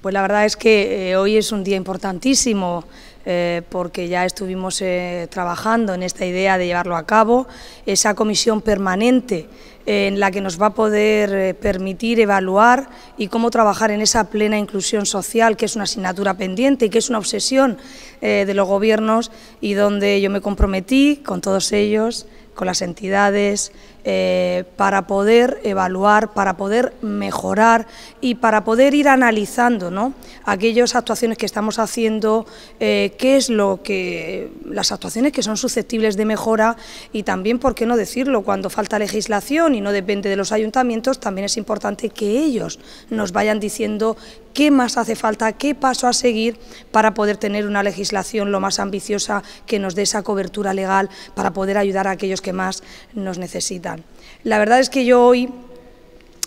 Pues la verdad es que eh, hoy es un día importantísimo eh, porque ya estuvimos eh, trabajando en esta idea de llevarlo a cabo, esa comisión permanente en la que nos va a poder permitir evaluar y cómo trabajar en esa plena inclusión social, que es una asignatura pendiente y que es una obsesión de los gobiernos y donde yo me comprometí con todos ellos, con las entidades eh, para poder evaluar, para poder mejorar y para poder ir analizando ¿no? aquellas actuaciones que estamos haciendo, eh, qué es lo que, las actuaciones que son susceptibles de mejora y también, por qué no decirlo, cuando falta legislación y no depende de los ayuntamientos, también es importante que ellos nos vayan diciendo qué más hace falta, qué paso a seguir para poder tener una legislación lo más ambiciosa que nos dé esa cobertura legal para poder ayudar a aquellos que más nos necesitan. La verdad es que yo hoy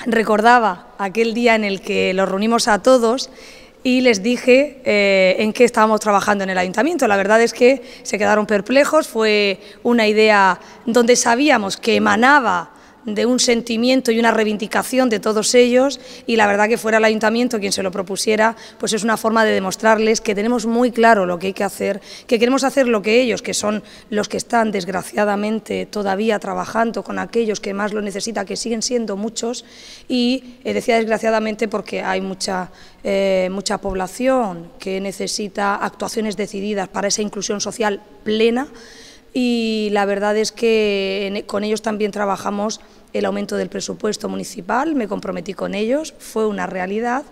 recordaba aquel día en el que los reunimos a todos y les dije eh, en qué estábamos trabajando en el ayuntamiento. La verdad es que se quedaron perplejos, fue una idea donde sabíamos que emanaba de un sentimiento y una reivindicación de todos ellos y la verdad que fuera el ayuntamiento quien se lo propusiera, pues es una forma de demostrarles que tenemos muy claro lo que hay que hacer, que queremos hacer lo que ellos, que son los que están desgraciadamente todavía trabajando con aquellos que más lo necesitan, que siguen siendo muchos y eh, decía desgraciadamente porque hay mucha, eh, mucha población que necesita actuaciones decididas para esa inclusión social plena y la verdad es que con ellos también trabajamos el aumento del presupuesto municipal, me comprometí con ellos, fue una realidad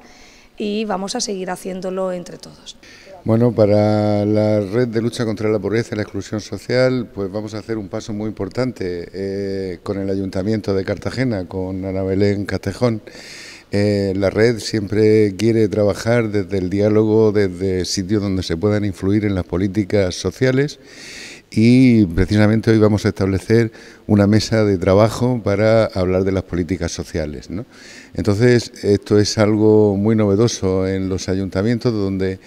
y vamos a seguir haciéndolo entre todos. Bueno, para la red de lucha contra la pobreza y la exclusión social, pues vamos a hacer un paso muy importante eh, con el Ayuntamiento de Cartagena, con Ana Belén Castejón. Eh, la red siempre quiere trabajar desde el diálogo, desde sitios donde se puedan influir en las políticas sociales y precisamente hoy vamos a establecer una mesa de trabajo para hablar de las políticas sociales. ¿no? Entonces, esto es algo muy novedoso en los ayuntamientos donde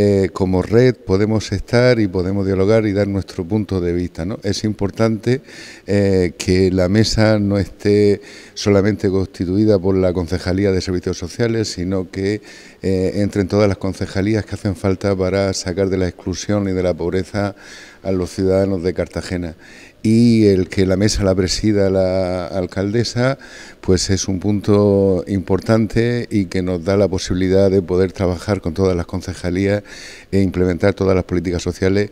eh, como red podemos estar y podemos dialogar y dar nuestro punto de vista. Es importante eh, que la mesa no esté solamente constituida por la Concejalía de Servicios Sociales, sino que eh, entren todas las concejalías que hacen falta para sacar de la exclusión y de la pobreza a los ciudadanos de Cartagena y el que la mesa la presida la alcaldesa, pues es un punto importante y que nos da la posibilidad de poder trabajar con todas las concejalías e implementar todas las políticas sociales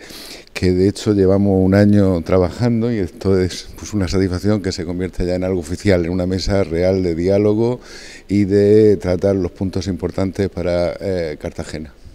que de hecho llevamos un año trabajando y esto es pues, una satisfacción que se convierte ya en algo oficial, en una mesa real de diálogo y de tratar los puntos importantes para eh, Cartagena.